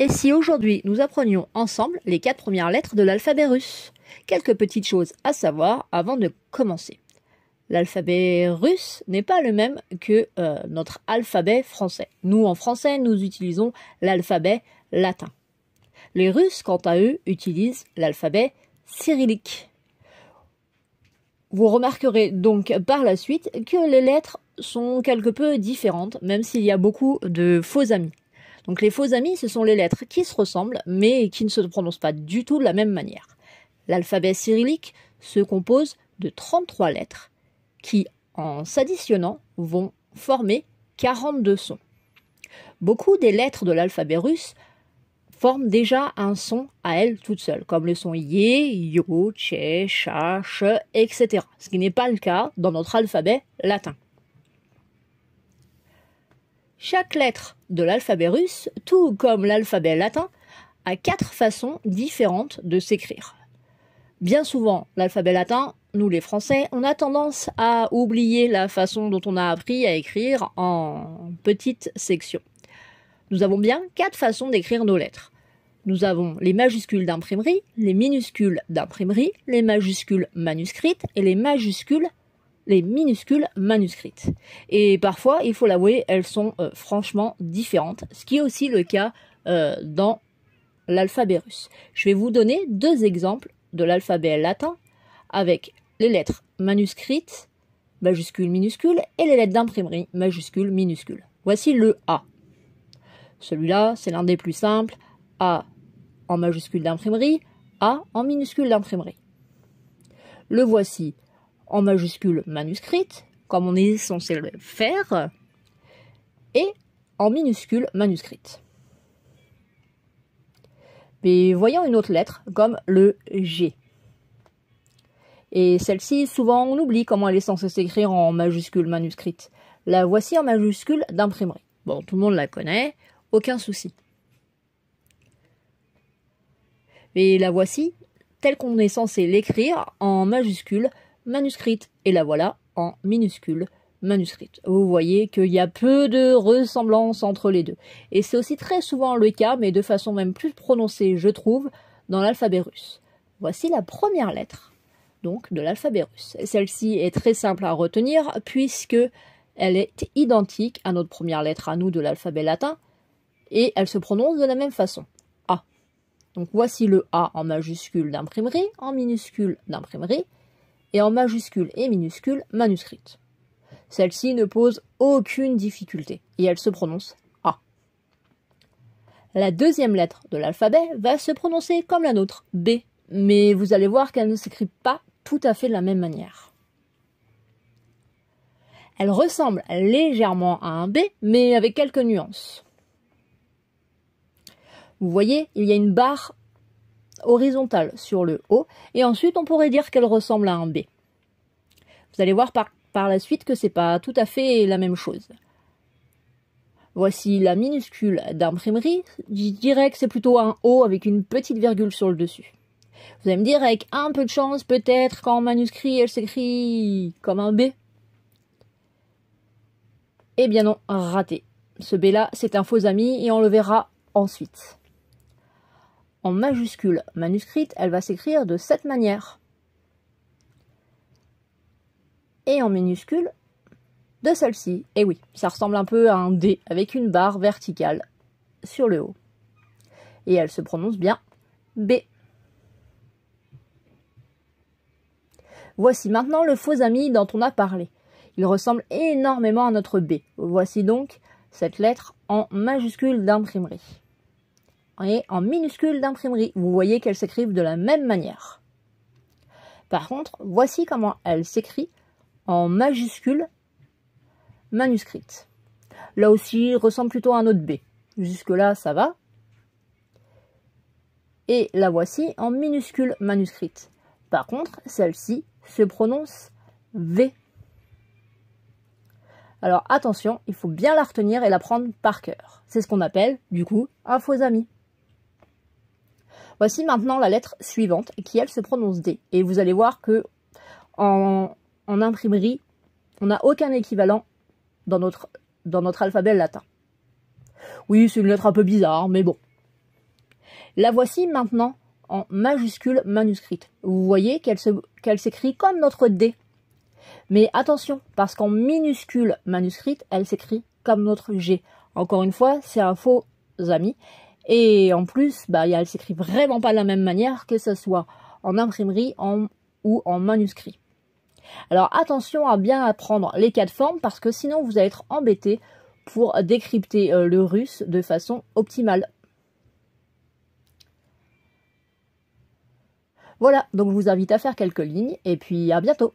Et si aujourd'hui nous apprenions ensemble les quatre premières lettres de l'alphabet russe Quelques petites choses à savoir avant de commencer. L'alphabet russe n'est pas le même que euh, notre alphabet français. Nous, en français, nous utilisons l'alphabet latin. Les Russes, quant à eux, utilisent l'alphabet cyrillique. Vous remarquerez donc par la suite que les lettres sont quelque peu différentes, même s'il y a beaucoup de faux amis. Donc les faux amis, ce sont les lettres qui se ressemblent mais qui ne se prononcent pas du tout de la même manière. L'alphabet cyrillique se compose de 33 lettres qui, en s'additionnant, vont former 42 sons. Beaucoup des lettres de l'alphabet russe forment déjà un son à elles toutes seules, comme le son ye »,« yo, che »,« cha, che, etc. Ce qui n'est pas le cas dans notre alphabet latin. Chaque lettre de l'alphabet russe, tout comme l'alphabet latin, a quatre façons différentes de s'écrire. Bien souvent, l'alphabet latin, nous les Français, on a tendance à oublier la façon dont on a appris à écrire en petites sections. Nous avons bien quatre façons d'écrire nos lettres. Nous avons les majuscules d'imprimerie, les minuscules d'imprimerie, les majuscules manuscrites et les majuscules les minuscules manuscrites. Et parfois, il faut l'avouer, elles sont euh, franchement différentes, ce qui est aussi le cas euh, dans l'alphabet russe. Je vais vous donner deux exemples de l'alphabet latin avec les lettres manuscrites, majuscule, minuscule, et les lettres d'imprimerie, majuscule, minuscule. Voici le A. Celui-là, c'est l'un des plus simples. A en majuscule d'imprimerie, A en minuscule d'imprimerie. Le voici en majuscule manuscrite, comme on est censé le faire, et en minuscule manuscrite. Mais voyons une autre lettre, comme le G. Et celle-ci, souvent on oublie comment elle est censée s'écrire en majuscule manuscrite. La voici en majuscule d'imprimerie. Bon, tout le monde la connaît, aucun souci. Et la voici telle qu'on est censé l'écrire en majuscule manuscrite. Et la voilà en minuscule manuscrite. Vous voyez qu'il y a peu de ressemblance entre les deux. Et c'est aussi très souvent le cas, mais de façon même plus prononcée, je trouve, dans l'alphabet russe. Voici la première lettre donc de l'alphabet russe. Celle-ci est très simple à retenir puisque elle est identique à notre première lettre à nous de l'alphabet latin et elle se prononce de la même façon. A. Donc voici le A en majuscule d'imprimerie, en minuscule d'imprimerie et en majuscules et minuscules manuscrite. Celle-ci ne pose aucune difficulté et elle se prononce A. La deuxième lettre de l'alphabet va se prononcer comme la nôtre, B, mais vous allez voir qu'elle ne s'écrit pas tout à fait de la même manière. Elle ressemble légèrement à un B, mais avec quelques nuances. Vous voyez, il y a une barre horizontale sur le haut, et ensuite on pourrait dire qu'elle ressemble à un B. Vous allez voir par, par la suite que c'est pas tout à fait la même chose. Voici la minuscule d'imprimerie. Je dirais que c'est plutôt un O avec une petite virgule sur le dessus. Vous allez me dire avec un peu de chance, peut-être qu'en manuscrit elle s'écrit comme un B. Eh bien non, raté. Ce B là, c'est un faux ami et on le verra ensuite en majuscule manuscrite, elle va s'écrire de cette manière. Et en minuscule, de celle-ci. Et eh oui, ça ressemble un peu à un D avec une barre verticale sur le haut. Et elle se prononce bien B. Voici maintenant le faux ami dont on a parlé. Il ressemble énormément à notre B. Voici donc cette lettre en majuscule d'imprimerie et en minuscules d'imprimerie. Vous voyez qu'elles s'écrivent de la même manière. Par contre, voici comment elle s'écrit en majuscule manuscrite. Là aussi, ressemble plutôt à un autre B. Jusque-là, ça va. Et la voici en minuscule manuscrite. Par contre, celle-ci se prononce V. Alors attention, il faut bien la retenir et la prendre par cœur. C'est ce qu'on appelle, du coup, un faux ami. Voici maintenant la lettre suivante qui, elle, se prononce D. Et vous allez voir que en, imprimerie, on n'a aucun équivalent dans notre, dans notre alphabet latin. Oui, c'est une lettre un peu bizarre, mais bon. La voici maintenant en majuscule manuscrite. Vous voyez qu'elle s'écrit comme notre D. Mais attention, parce qu'en minuscule manuscrite, elle s'écrit comme notre G. Encore une fois, c'est un faux ami. Et en plus, bah, ne s'écrit vraiment pas de la même manière que ce soit en imprimerie ou en manuscrit. Alors attention à bien apprendre les quatre formes parce que sinon vous allez être embêté pour décrypter euh, le russe de façon optimale. Voilà, donc je vous invite à faire quelques lignes et puis à bientôt